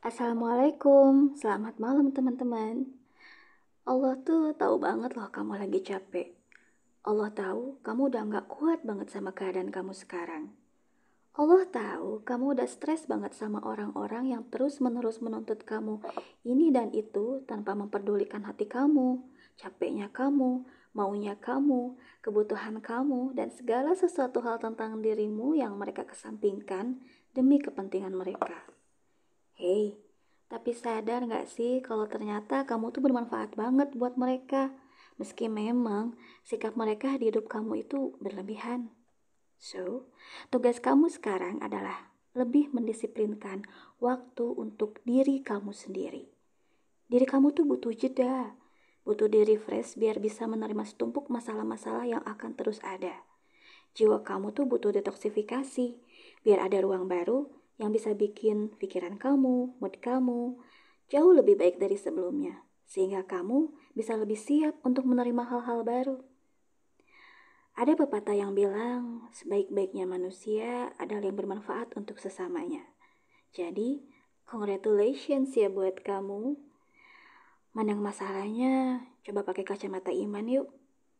Assalamualaikum, selamat malam teman-teman. Allah tuh tahu banget loh kamu lagi capek. Allah tahu kamu udah nggak kuat banget sama keadaan kamu sekarang. Allah tahu kamu udah stres banget sama orang-orang yang terus-menerus menuntut kamu ini dan itu tanpa memperdulikan hati kamu, capeknya kamu, maunya kamu, kebutuhan kamu, dan segala sesuatu hal tentang dirimu yang mereka kesampingkan demi kepentingan mereka. Hei, tapi sadar gak sih kalau ternyata kamu tuh bermanfaat banget buat mereka? Meski memang sikap mereka di hidup kamu itu berlebihan. So, tugas kamu sekarang adalah lebih mendisiplinkan waktu untuk diri kamu sendiri. Diri kamu tuh butuh jeda, butuh diri fresh biar bisa menerima setumpuk masalah-masalah yang akan terus ada. Jiwa kamu tuh butuh detoksifikasi, biar ada ruang baru yang bisa bikin pikiran kamu, mood kamu jauh lebih baik dari sebelumnya, sehingga kamu bisa lebih siap untuk menerima hal-hal baru. Ada pepatah yang bilang, sebaik-baiknya manusia adalah yang bermanfaat untuk sesamanya. Jadi, congratulations ya buat kamu. Mandang masalahnya, coba pakai kacamata iman yuk.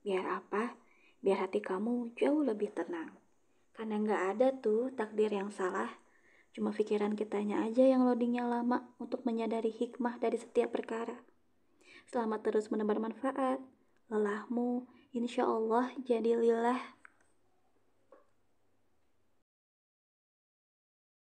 Biar apa? Biar hati kamu jauh lebih tenang. Karena nggak ada tuh takdir yang salah, Cuma pikiran kitanya aja yang loadingnya lama untuk menyadari hikmah dari setiap perkara. Selamat terus menebar manfaat. Lelahmu, insya Allah jadi lillah